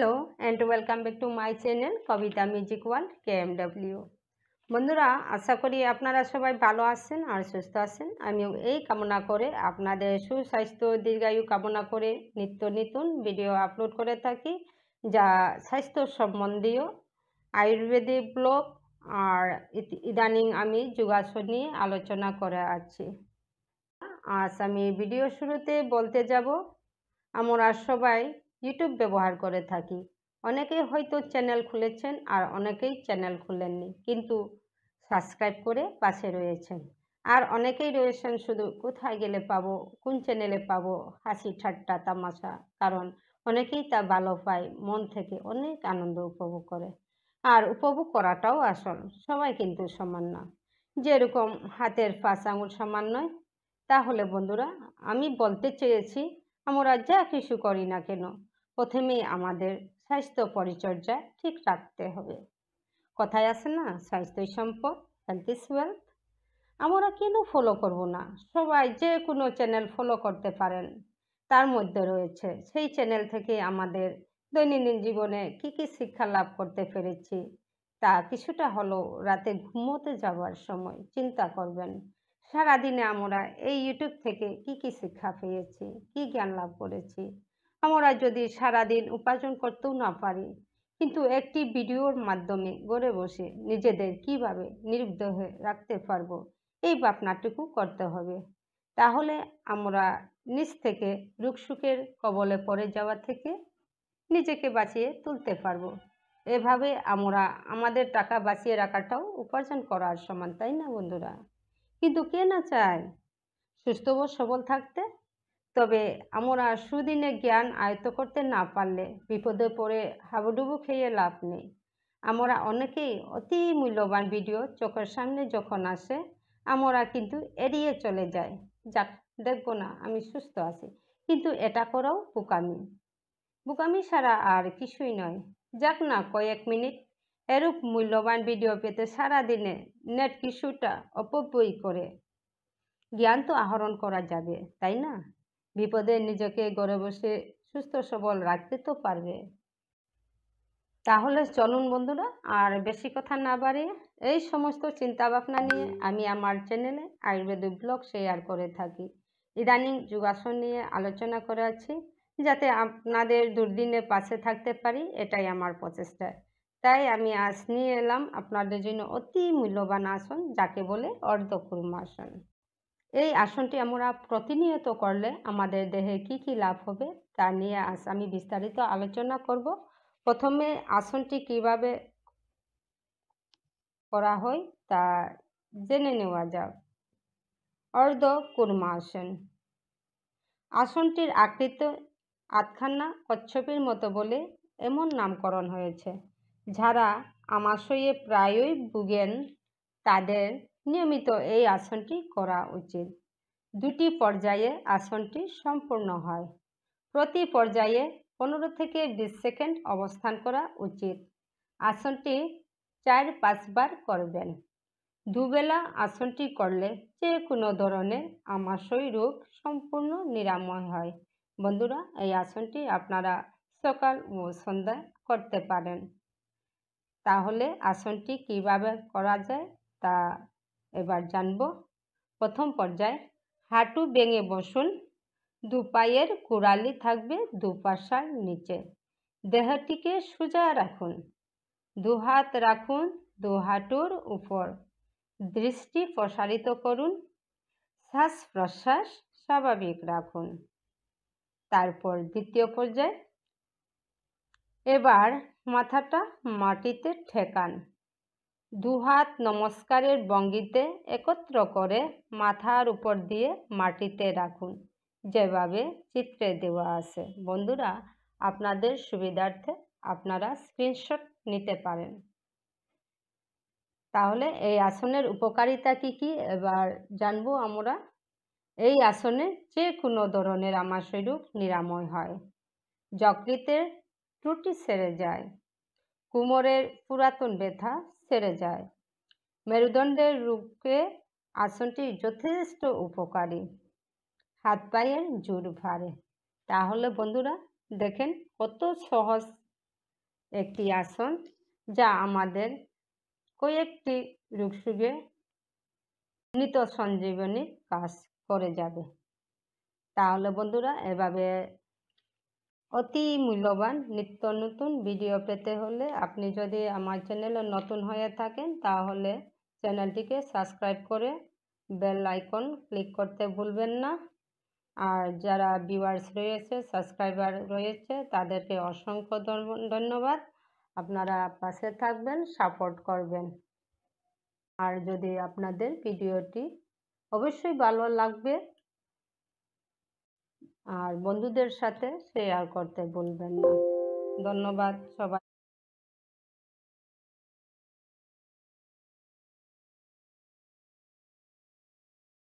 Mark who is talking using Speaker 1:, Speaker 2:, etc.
Speaker 1: hello and welcome back to my channel Kabita music world K MW বন্ধুরা আশা করি আপনারা সবাই ভালো আছেন আর সুস্থ আছেন আমিও এই কামনা করে আপনাদের সুস্বাস্থ্য দীর্ঘায়ু কামনা করে নিত্য নতুন ভিডিও আপলোড করে থাকি যা স্বাস্থ্য সম্বন্ধীয় আয়ুর্বেদিক ব্লগ আর ইদানিং আমি যোগাসন নিয়ে আলোচনা করে আছি আজ আমি ভিডিও শুরুতে বলতে যাব আমরা সবাই ইউটিউব ব্যবহার করে থাকি অনেকেই হয়তো চ্যানেল খুলেছেন আর অনেকেই চ্যানেল খুলেননি কিন্তু সাবস্ক্রাইব করে পাশে রয়েছেন আর অনেকেই রয়েছেন শুধু কোথায় গেলে পাবো কোন চ্যানেলে পাবো হাসি ঠাট্টা তামাশা কারণ অনেকেই তা ভালো পায় মন থেকে অনেক আনন্দ উপভোগ করে আর উপভোগ করাটাও আসল সবাই কিন্তু সমান না যেরকম হাতের পাঁচ আঙুল সমান নয় তাহলে বন্ধুরা আমি বলতে চেয়েছি আমরা যা কিছু করি না কেন প্রথমে আমাদের স্বাস্থ্য পরিচর্যা ঠিক রাখতে হবে কথায় আছে না স্বাস্থ্যই সম্পদ হেলথ ইস ওয়েলথ আমরা কেন ফলো করব না সবাই যে কোনো চ্যানেল ফলো করতে পারেন তার মধ্যে রয়েছে সেই চ্যানেল থেকে আমাদের দৈনন্দিন জীবনে কি কি শিক্ষা লাভ করতে পেরেছি তা কিছুটা হলো রাতে ঘুমোতে যাওয়ার সময় চিন্তা করবেন সারাদিনে আমরা এই ইউটিউব থেকে কি কি শিক্ষা পেয়েছি কি জ্ঞান লাভ করেছি আমরা যদি সারাদিন উপার্জন করতেও না পারি কিন্তু একটি ভিডিওর মাধ্যমে গড়ে বসে নিজেদের কিভাবে নিরুদ্ধ হয়ে রাখতে পারবো এই ভাবনাটুকু করতে হবে তাহলে আমরা নিজ থেকে রুকসুকের কবলে পড়ে যাওয়া থেকে নিজেকে বাঁচিয়ে তুলতে পারবো এভাবে আমরা আমাদের টাকা বাঁচিয়ে রাখাটাও উপার্জন করার সমান তাই না বন্ধুরা কিন্তু কে না চায় সুস্থ ও সবল থাকতে তবে আমরা সুদিনে জ্ঞান আয়ত্ত করতে না পারলে বিপদে পড়ে হাবুডুবু খেয়ে লাভ নেই আমরা অনেকেই অতি মূল্যবান ভিডিও চোখের সামনে যখন আসে আমরা কিন্তু এড়িয়ে চলে যাই যাক দেখবো না আমি সুস্থ আছি কিন্তু এটা করাও বোকামি বোকামি ছাড়া আর কিছুই নয় যাক না কয়েক মিনিট এরূপ মূল্যবান ভিডিও পেতে সারাদিনে নেট কিছুটা অপব্যয় করে জ্ঞান তো আহরণ করা যাবে তাই না বিপদে নিজেকে গড়ে বসে সুস্থ সবল রাখতে তো পারবে তাহলে চলুন বন্ধুরা আর বেশি কথা না বাড়িয়ে এই সমস্ত চিন্তাভাবনা নিয়ে আমি আমার চ্যানেলে আয়ুর্বেদিক ব্লগ শেয়ার করে থাকি ইদানিং যোগাসন নিয়ে আলোচনা করে আছি যাতে আপনাদের দুর্দিনে পাশে থাকতে পারি এটাই আমার প্রচেষ্টা তাই আমি আজ নিয়ে এলাম আপনাদের জন্য অতি মূল্যবান আসন যাকে বলে আসন এই আসনটি আমরা প্রতিনিয়ত করলে আমাদের দেহে কি কি লাভ হবে তা নিয়ে আজ আমি বিস্তারিত আলোচনা করব প্রথমে আসনটি কিভাবে করা হয় তা জেনে নেওয়া যাক অর্ধ কুর্মাসন আসনটির আকৃত আতখান্না কচ্ছপের মতো বলে এমন নামকরণ হয়েছে যারা আমাশয়ে প্রায়ই ভুগেন তাদের নিয়মিত এই আসনটি করা উচিত দুটি পর্যায়ে আসনটি সম্পূর্ণ হয় প্রতি পর্যায়ে পনেরো থেকে বিশ সেকেন্ড অবস্থান করা উচিত আসনটি চার পাঁচবার করবেন দুবেলা আসনটি করলে যে কোনো ধরনের আমাশয় রোগ সম্পূর্ণ নিরাময় হয় বন্ধুরা এই আসনটি আপনারা সকাল ও সন্ধ্যা করতে পারেন তাহলে আসনটি কিভাবে করা যায় তা এবার জানব প্রথম পর্যায়ে হাঁটু বেঙে বসুন দুপায়ের কুড়ালি থাকবে দুপাশার নিচে দেহটিকে সোজা রাখুন দুহাত রাখুন দু হাঁটুর উপর দৃষ্টি প্রসারিত করুন শ্বাস প্রশ্বাস স্বাভাবিক রাখুন তারপর দ্বিতীয় পর্যায়ে এবার মাথাটা মাটিতে ঠেকান দুহাত নমস্কারের ভঙ্গিতে একত্র করে মাথার উপর দিয়ে মাটিতে রাখুন যেভাবে চিত্রে দেওয়া আছে বন্ধুরা আপনাদের সুবিধার্থে আপনারা স্ক্রিনশট নিতে পারেন তাহলে এই আসনের উপকারিতা কি কি এবার জানবো আমরা এই আসনে যে কোনো ধরনের আমাশয় রোগ নিরাময় হয় যকৃতের ত্রুটি সেরে যায় কুমোরের পুরাতন ব্যথা সেরে যায় মেরুদণ্ডের রূপে আসনটি যথেষ্ট উপকারী হাত পায়ের জোর ভারে তাহলে বন্ধুরা দেখেন কত সহজ একটি আসন যা আমাদের কয়েকটি রোগসুগে নিত সঞ্জীবনী কাজ করে যাবে তাহলে বন্ধুরা এভাবে অতি মূল্যবান নিত্য নতুন ভিডিও পেতে হলে আপনি যদি আমার চ্যানেলে নতুন হয়ে থাকেন তাহলে চ্যানেলটিকে সাবস্ক্রাইব করে বেল আইকন ক্লিক করতে ভুলবেন না আর যারা ভিউয়ার্স রয়েছে সাবস্ক্রাইবার রয়েছে তাদেরকে অসংখ্য ধন্যবাদ আপনারা পাশে থাকবেন সাপোর্ট করবেন আর যদি আপনাদের ভিডিওটি অবশ্যই ভালো লাগবে আর বন্ধুদের সাথে শেয়ার করতে ভুলবেন না ধন্যবাদ সবাই